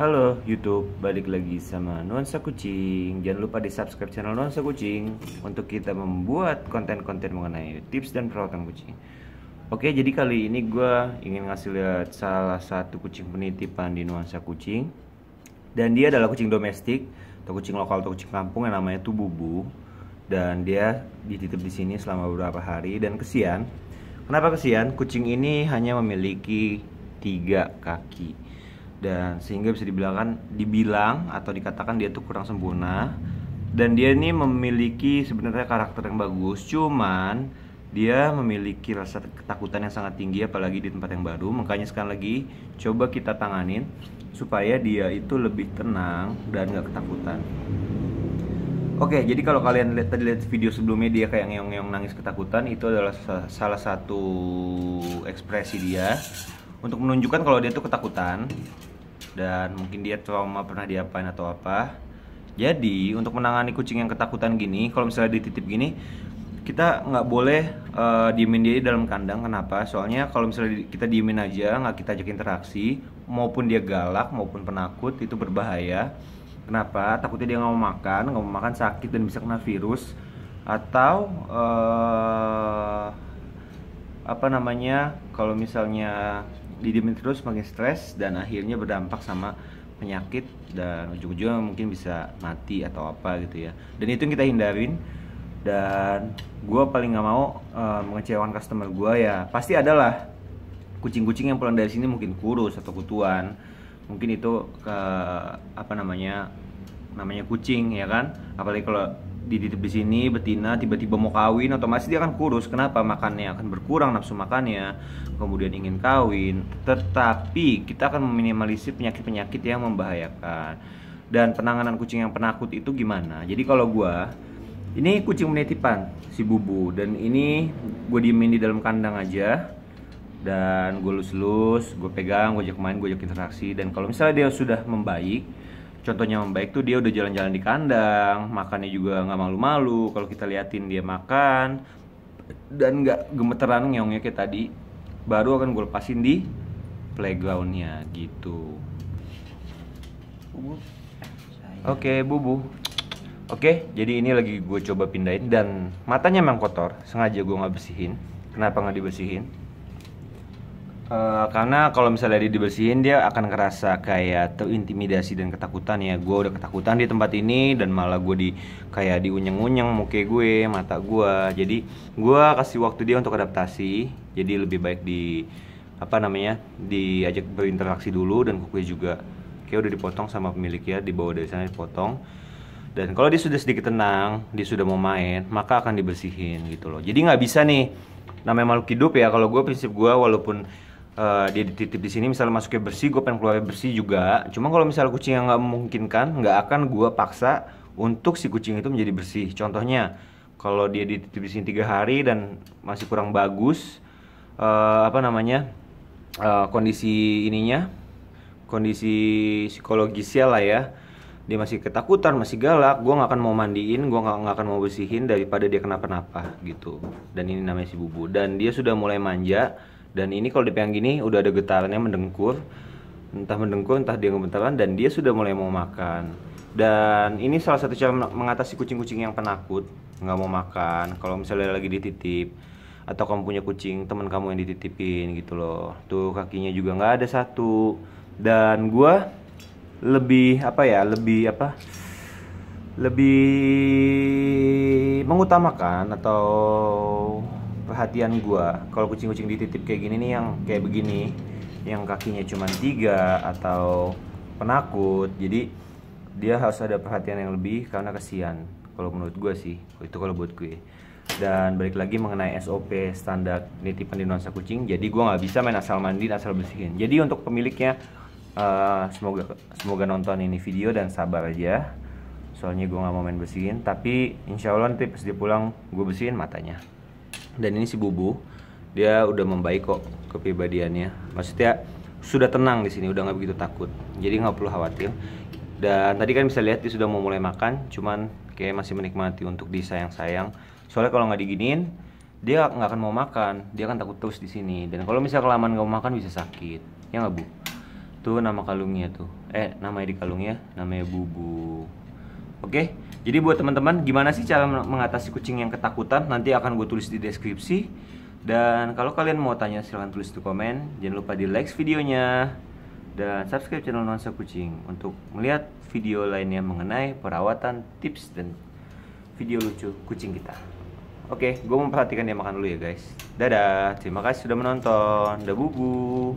Halo YouTube, balik lagi sama Nuansa Kucing. Jangan lupa di subscribe channel Nuansa Kucing untuk kita membuat konten-konten mengenai tips dan perawatan kucing. Oke, jadi kali ini gue ingin ngasih lihat salah satu kucing penitipan di Nuansa Kucing. Dan dia adalah kucing domestik, atau kucing lokal atau kucing kampung yang namanya tuh Bubu. Dan dia dititip di sini selama beberapa hari dan kesian. Kenapa kesian? Kucing ini hanya memiliki tiga kaki dan sehingga bisa dibilang dibilang atau dikatakan dia tuh kurang sempurna dan dia ini memiliki sebenarnya karakter yang bagus cuman dia memiliki rasa ketakutan yang sangat tinggi apalagi di tempat yang baru makanya sekali lagi coba kita tanganin supaya dia itu lebih tenang dan nggak ketakutan Oke, jadi kalau kalian lihat tadi lihat video sebelumnya dia kayak ngeong-ngeong nangis ketakutan itu adalah salah satu ekspresi dia untuk menunjukkan kalau dia tuh ketakutan dan mungkin dia trauma pernah diapain atau apa. Jadi untuk menangani kucing yang ketakutan gini, kalau misalnya dititip gini, kita nggak boleh uh, diemin dia di dalam kandang. Kenapa? Soalnya kalau misalnya kita diemin aja, nggak kita ajak interaksi, maupun dia galak maupun penakut itu berbahaya. Kenapa? Takutnya dia nggak mau makan, nggak mau makan sakit dan bisa kena virus atau uh, apa namanya kalau misalnya didiemin terus makin stres dan akhirnya berdampak sama penyakit dan ujung-ujungnya mungkin bisa mati atau apa gitu ya dan itu yang kita hindarin dan gue paling gak mau uh, mengecewakan customer gue ya pasti adalah kucing-kucing yang pulang dari sini mungkin kurus atau kutuan mungkin itu ke eh, apa namanya namanya kucing ya kan apalagi kalau dititip di sini betina tiba-tiba mau kawin otomatis dia akan kurus kenapa makannya akan berkurang nafsu makannya kemudian ingin kawin tetapi kita akan meminimalisir penyakit-penyakit yang membahayakan dan penanganan kucing yang penakut itu gimana jadi kalau gua ini kucing menitipan si bubu dan ini gue diemin di dalam kandang aja dan gue lus-lus, gue pegang, gue ajak main, gue ajak interaksi dan kalau misalnya dia sudah membaik contohnya membaik tuh dia udah jalan-jalan di kandang makannya juga nggak malu-malu kalau kita liatin dia makan dan nggak gemeteran ngeongnya kayak tadi baru akan gue lepasin di playgroundnya gitu oke okay, bubu oke okay, jadi ini lagi gue coba pindahin dan matanya memang kotor sengaja gue nggak bersihin kenapa nggak dibersihin Uh, karena kalau misalnya dia dibersihin dia akan ngerasa kayak terintimidasi dan ketakutan ya gue udah ketakutan di tempat ini dan malah gue di kayak diunyeng-unyeng muka gue mata gue jadi gue kasih waktu dia untuk adaptasi jadi lebih baik di apa namanya diajak berinteraksi dulu dan kuku juga kayak udah dipotong sama pemilik pemiliknya dibawa dari sana dipotong dan kalau dia sudah sedikit tenang dia sudah mau main maka akan dibersihin gitu loh jadi nggak bisa nih namanya makhluk hidup ya kalau gue prinsip gue walaupun dia eh, dititip di sini misalnya masuknya bersih gue pengen keluarnya bersih juga cuma kalau misalnya kucing yang nggak memungkinkan nggak akan gue paksa untuk si kucing itu menjadi bersih contohnya kalau dia dititip di sini tiga hari dan masih kurang bagus uh, apa namanya uh, kondisi ininya kondisi psikologisnya lah ya dia masih ketakutan masih galak gue nggak akan mau mandiin gue nggak akan mau bersihin daripada dia kenapa-napa gitu dan ini namanya si bubu dan dia sudah mulai manja dan ini kalau dipegang gini udah ada getarannya mendengkur, entah mendengkur entah dia gemetaran dan dia sudah mulai mau makan. Dan ini salah satu cara mengatasi kucing-kucing yang penakut, nggak mau makan. Kalau misalnya lagi dititip atau kamu punya kucing teman kamu yang dititipin gitu loh. Tuh kakinya juga nggak ada satu. Dan gua lebih apa ya? Lebih apa? Lebih mengutamakan atau perhatian gue kalau kucing-kucing dititip kayak gini nih yang kayak begini yang kakinya cuma tiga atau penakut jadi dia harus ada perhatian yang lebih karena kesian kalau menurut gue sih itu kalau buat gue dan balik lagi mengenai SOP standar nitipan di nuansa kucing jadi gue nggak bisa main asal mandi asal bersihin jadi untuk pemiliknya uh, semoga semoga nonton ini video dan sabar aja soalnya gue nggak mau main bersihin tapi insya Allah nanti pas dia pulang gue bersihin matanya dan ini si Bubu dia udah membaik kok kepribadiannya maksudnya sudah tenang di sini udah nggak begitu takut jadi nggak perlu khawatir dan tadi kan bisa lihat dia sudah mau mulai makan cuman kayak masih menikmati untuk disayang-sayang soalnya kalau nggak diginin dia nggak akan mau makan dia akan takut terus di sini dan kalau misalnya kelamaan nggak mau makan bisa sakit ya nggak bu tuh nama kalungnya tuh eh namanya di kalungnya namanya bubu Oke, jadi buat teman-teman, gimana sih cara mengatasi kucing yang ketakutan? Nanti akan gue tulis di deskripsi. Dan kalau kalian mau tanya, silahkan tulis di komen. Jangan lupa di like videonya dan subscribe channel Nuansa Kucing untuk melihat video lainnya mengenai perawatan, tips dan video lucu kucing kita. Oke, gue memperhatikan dia makan dulu ya guys. Dadah, terima kasih sudah menonton. Dabubu.